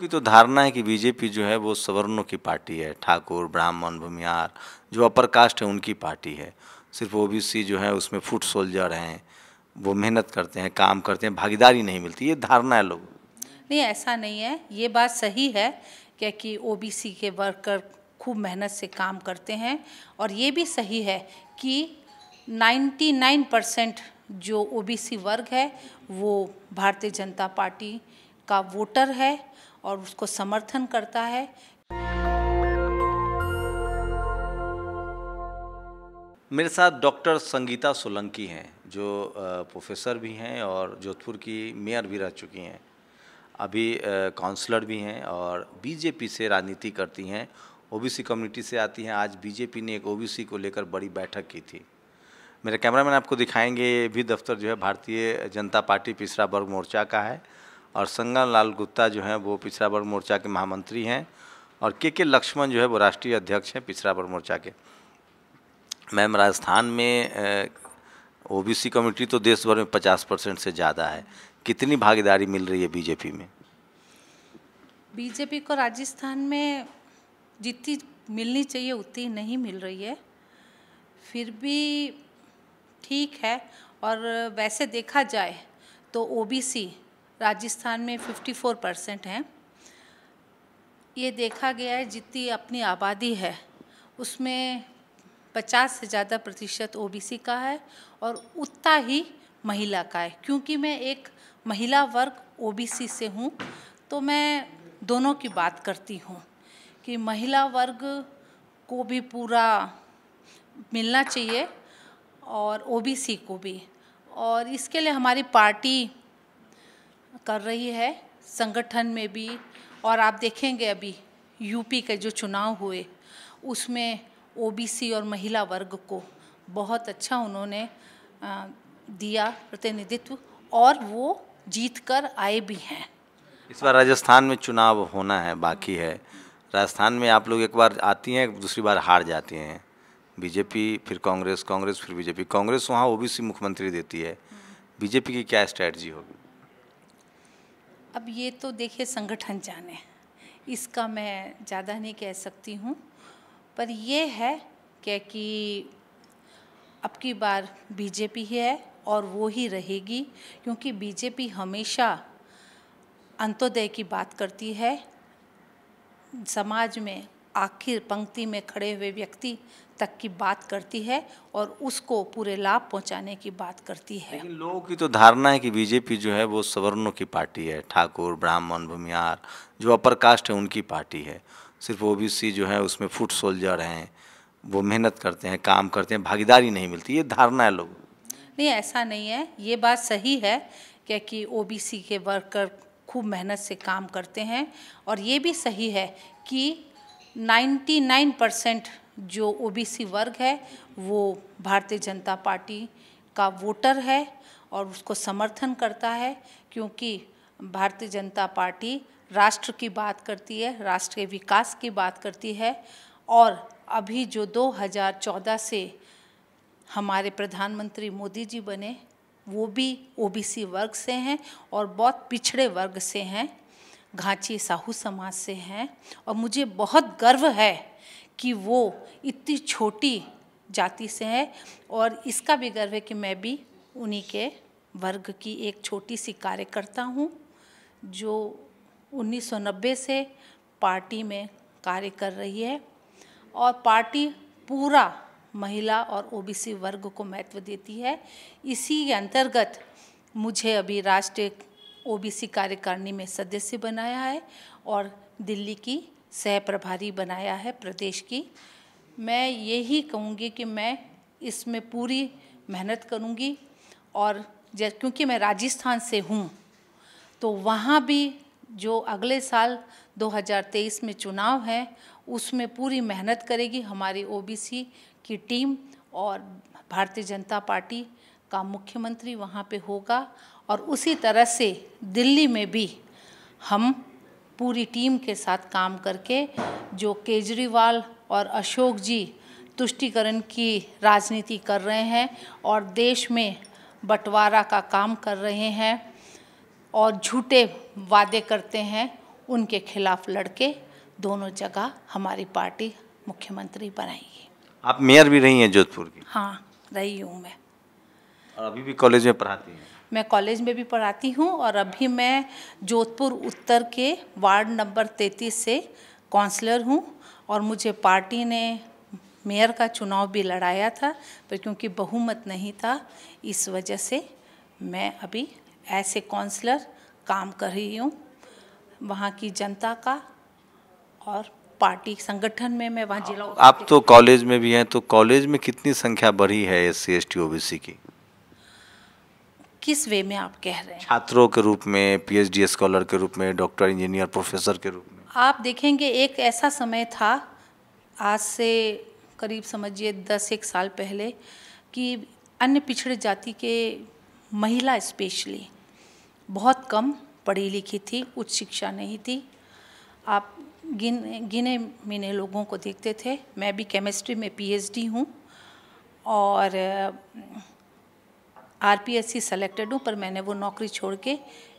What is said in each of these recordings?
की तो धारणा है कि बीजेपी जो है वो सवर्णों की पार्टी है ठाकुर ब्राह्मण भूमिहार जो अपर कास्ट है उनकी पार्टी है सिर्फ ओबीसी जो है उसमें फुट सोल्जर हैं वो मेहनत करते हैं काम करते हैं भागीदारी नहीं मिलती ये धारणा है लोगों नहीं ऐसा नहीं है ये बात सही है क्या कि ओबीसी के वर्कर खूब मेहनत से काम करते हैं और ये भी सही है कि 99 परसेंट जो ओबीसी वर्ग है वो भारतीय जनता पार्टी का वोटर है और उसको समर्थन करता है मेरे साथ डॉक्टर संगीता सोलंकी हैं जो प्रोफेसर भी हैं और जोधपुर की मेयर भी रह चुकी हैं अभी काउंसलर भी हैं और बीजेपी से राजनीति करती हैं ओबीसी कम्युनिटी से आती हैं आज बीजेपी ने एक ओबीसी को लेकर बड़ी बैठक की थी मेरे कैमरामैन आपको दिखाएंगे ये भी दफ्तर जो है भारतीय जनता पार्टी पिछड़ा वर्ग मोर्चा का है और संगन लाल गुप्ता जो हैं वो पिछड़ा वर्ग मोर्चा के महामंत्री हैं और के के लक्ष्मण जो है वो राष्ट्रीय अध्यक्ष हैं पिछड़ा वर्ग मोर्चा के मैम राजस्थान में ओ बी सी तो देश भर में पचास परसेंट से ज़्यादा है कितनी भागीदारी मिल रही है बीजेपी में बीजेपी को राजस्थान में जितनी मिलनी चाहिए उतनी नहीं मिल रही है फिर भी ठीक है और वैसे देखा जाए तो ओबीसी राजस्थान में 54 परसेंट हैं ये देखा गया है जितनी अपनी आबादी है उसमें 50 से ज़्यादा प्रतिशत ओबीसी का है और उतना ही महिला का है क्योंकि मैं एक महिला वर्ग ओबीसी से हूँ तो मैं दोनों की बात करती हूँ कि महिला वर्ग को भी पूरा मिलना चाहिए और ओबीसी को भी और इसके लिए हमारी पार्टी कर रही है संगठन में भी और आप देखेंगे अभी यूपी के जो चुनाव हुए उसमें ओबीसी और महिला वर्ग को बहुत अच्छा उन्होंने दिया प्रतिनिधित्व और वो जीत कर आए भी हैं इस बार राजस्थान में चुनाव होना है बाकी है राजस्थान में आप लोग एक बार आती हैं दूसरी बार हार जाती हैं बीजेपी फिर कांग्रेस कांग्रेस फिर बीजेपी कांग्रेस वहाँ ओबीसी मुख्यमंत्री देती है बीजेपी की क्या स्ट्रैटी होगी अब ये तो देखिए संगठन जाने इसका मैं ज़्यादा नहीं कह सकती हूँ पर यह है क्या कि अब की बार बीजेपी ही है और वो ही रहेगी क्योंकि बीजेपी हमेशा अंत्योदय की बात करती है समाज में आखिर पंक्ति में खड़े हुए व्यक्ति तक की बात करती है और उसको पूरे लाभ पहुंचाने की बात करती है लेकिन लोगों की तो धारणा है कि बीजेपी जो है वो सवर्णों की पार्टी है ठाकुर ब्राह्मण भूमिहार जो अपर कास्ट है उनकी पार्टी है सिर्फ ओ जो है उसमें फुट सोल्जर हैं वो मेहनत करते हैं काम करते हैं भागीदारी नहीं मिलती ये धारणा है लोगों नहीं ऐसा नहीं है ये बात सही है क्या कि ओबीसी के वर्कर खूब मेहनत से काम करते हैं और ये भी सही है कि 99 परसेंट जो ओबीसी वर्ग है वो भारतीय जनता पार्टी का वोटर है और उसको समर्थन करता है क्योंकि भारतीय जनता पार्टी राष्ट्र की बात करती है राष्ट्र के विकास की बात करती है और अभी जो 2014 से हमारे प्रधानमंत्री मोदी जी बने वो भी ओबीसी वर्ग से हैं और बहुत पिछड़े वर्ग से हैं घाची साहू समाज से हैं और मुझे बहुत गर्व है कि वो इतनी छोटी जाति से है और इसका भी गर्व है कि मैं भी उन्हीं के वर्ग की एक छोटी सी कार्यकर्ता हूँ जो 1990 से पार्टी में कार्य कर रही है और पार्टी पूरा महिला और ओबीसी वर्ग को महत्व देती है इसी के अंतर्गत मुझे अभी राष्ट्रीय ओबीसी कार्यकारिणी में सदस्य बनाया है और दिल्ली की सह प्रभारी बनाया है प्रदेश की मैं यही कहूँगी कि मैं इसमें पूरी मेहनत करूँगी और क्योंकि मैं राजस्थान से हूँ तो वहाँ भी जो अगले साल 2023 में चुनाव है उसमें पूरी मेहनत करेगी हमारी ओबीसी की टीम और भारतीय जनता पार्टी का मुख्यमंत्री वहाँ पे होगा और उसी तरह से दिल्ली में भी हम पूरी टीम के साथ काम करके जो केजरीवाल और अशोक जी तुष्टिकरण की राजनीति कर रहे हैं और देश में बंटवारा का काम कर रहे हैं और झूठे वादे करते हैं उनके खिलाफ लड़के दोनों जगह हमारी पार्टी मुख्यमंत्री बनाएगी आप मेयर भी रही हैं जोधपुर की हाँ रही हूँ मैं और अभी भी कॉलेज में पढ़ाती हैं मैं कॉलेज में भी पढ़ाती हूँ और अभी मैं जोधपुर उत्तर के वार्ड नंबर 33 से काउंसलर हूँ और मुझे पार्टी ने मेयर का चुनाव भी लड़ाया था पर तो क्योंकि बहुमत नहीं था इस वजह से मैं अभी ऐसे काउंसलर काम कर रही हूँ वहाँ की जनता का और पार्टी संगठन में मैं वहाँ जिला आप तो कॉलेज में भी हैं तो कॉलेज में कितनी संख्या बढ़ी है S C S T O B C की किस वे में आप कह रहे हैं छात्रों के रूप में पीएचडी स्कॉलर के रूप में डॉक्टर इंजीनियर प्रोफेसर के रूप में आप देखेंगे एक ऐसा समय था आज से करीब समझिए दस एक साल पहले कि अन्य पिछड़े जाति के महिला स्पेशली बहुत कम पढ़ी लिखी थी उच्च शिक्षा नहीं थी आप गिन गिने मिने लोगों को देखते थे मैं भी केमिस्ट्री में पीएचडी हूँ और आरपीएससी सेलेक्टेड हूँ पर मैंने वो नौकरी छोड़ के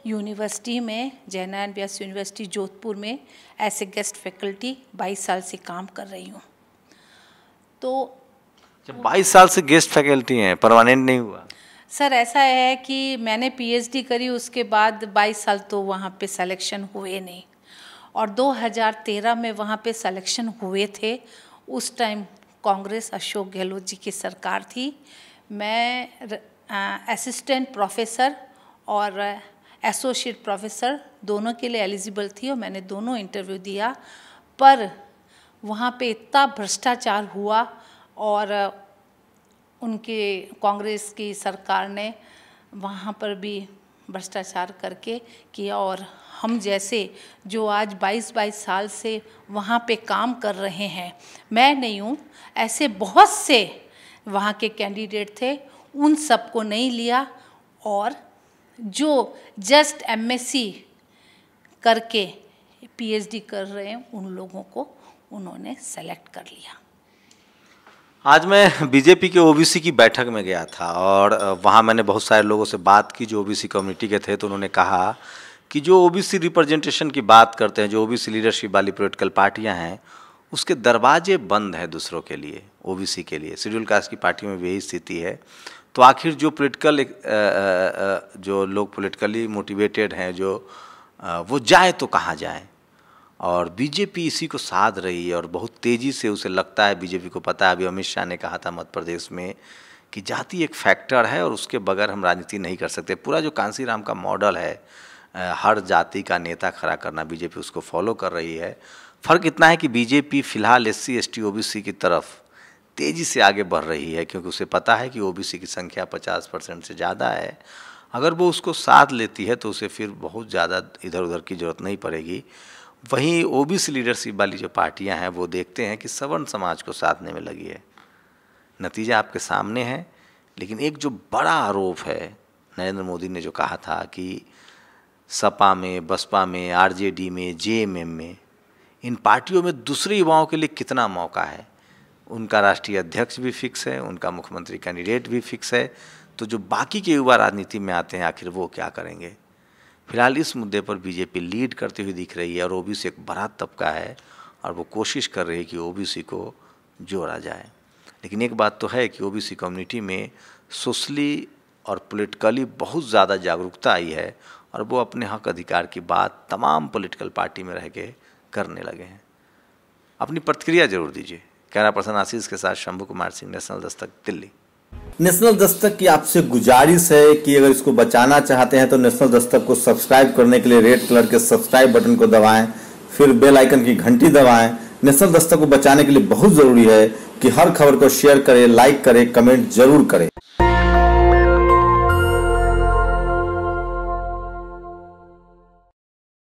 यूनिवर्सिटी में जैना एंड व्यास यूनिवर्सिटी जोधपुर में एस ए गेस्ट फैकल्टी बाईस साल से काम कर रही हूँ तो बाईस साल से गेस्ट फैकल्टी हैं परमानेंट नहीं हुआ सर ऐसा है कि मैंने पीएचडी करी उसके बाद 22 साल तो वहाँ पे सिलेक्शन हुए नहीं और 2013 में वहाँ पे सिलेक्शन हुए थे उस टाइम कांग्रेस अशोक गहलोत जी की सरकार थी मैं र... असिस्टेंट प्रोफेसर और एसोसिएट प्रोफेसर दोनों के लिए एलिजिबल थी और मैंने दोनों इंटरव्यू दिया पर वहाँ पे इतना भ्रष्टाचार हुआ और उनके कांग्रेस की सरकार ने वहाँ पर भी भ्रष्टाचार करके किया और हम जैसे जो आज 22-22 साल से वहाँ पे काम कर रहे हैं मैं नहीं हूँ ऐसे बहुत से वहाँ के कैंडिडेट थे उन सबको नहीं लिया और जो जस्ट एम करके पीएचडी कर रहे हैं उन लोगों को उन्होंने सेलेक्ट कर लिया आज मैं बीजेपी के ओबीसी की बैठक में गया था और वहाँ मैंने बहुत सारे लोगों से बात की जो ओबीसी कम्युनिटी के थे तो उन्होंने कहा कि जो ओबीसी रिप्रेजेंटेशन की बात करते हैं जो ओबीसी लीडरशिप वाली पोलिटिकल पार्टियाँ हैं उसके दरवाजे बंद हैं दूसरों के लिए ओबीसी के लिए शेड्यूल कास्ट की पार्टियों में भी यही स्थिति है तो आखिर जो पॉलिटिकल जो लोग पॉलिटिकली मोटिवेटेड हैं जो वो जाए तो कहाँ जाए और बीजेपी इसी को साध रही है और बहुत तेज़ी से उसे लगता है बीजेपी को पता है अभी अमित शाह ने कहा था मध्य प्रदेश में कि जाति एक फैक्टर है और उसके बगैर हम राजनीति नहीं कर सकते पूरा जो कांसी राम का मॉडल है हर जाति का नेता खड़ा करना बीजेपी उसको फॉलो कर रही है फ़र्क इतना है कि बीजेपी फ़िलहाल S C S T O B C की तरफ तेज़ी से आगे बढ़ रही है क्योंकि उसे पता है कि ओबीसी की संख्या 50 परसेंट से ज़्यादा है अगर वो उसको साथ लेती है तो उसे फिर बहुत ज़्यादा इधर उधर की ज़रूरत नहीं पड़ेगी वहीं ओबीसी लीडरशिप वाली जो पार्टियां हैं वो देखते हैं कि सवर्ण समाज को साधने में लगी है नतीजा आपके सामने है लेकिन एक जो बड़ा आरोप है नरेंद्र मोदी ने जो कहा था कि सपा में बसपा में आरजेडी में जेएमएम में इन पार्टियों में दूसरे युवाओं के लिए कितना मौका है उनका राष्ट्रीय अध्यक्ष भी फिक्स है उनका मुख्यमंत्री कैंडिडेट भी फिक्स है तो जो बाकी के युवा राजनीति में आते हैं आखिर वो क्या करेंगे फिलहाल इस मुद्दे पर बीजेपी लीड करती हुई दिख रही है और ओबीसी एक बड़ा तबका है और वो कोशिश कर रही है कि ओबीसी को जोड़ा जाए लेकिन एक बात तो है कि ओबीसी कम्युनिटी में सोशली और पॉलिटिकली बहुत ज़्यादा जागरूकता आई है और वो अपने हक अधिकार की बात तमाम पॉलिटिकल पार्टी में रह के करने लगे हैं अपनी प्रतिक्रिया ज़रूर दीजिए कैमरा पर्सन आशीष के साथ शंभु कुमार सिंह नेशनल दस्तक दिल्ली नेशनल दस्तक की आपसे गुजारिश है कि अगर इसको बचाना चाहते हैं तो नेशनल दस्तक को सब्सक्राइब करने के लिए रेड कलर के सब्सक्राइब बटन को दबाएं फिर बेल आइकन की घंटी दबाएं नेशनल दस्तक को बचाने के लिए बहुत ज़रूरी है कि हर खबर को शेयर करें लाइक करें कमेंट जरूर करें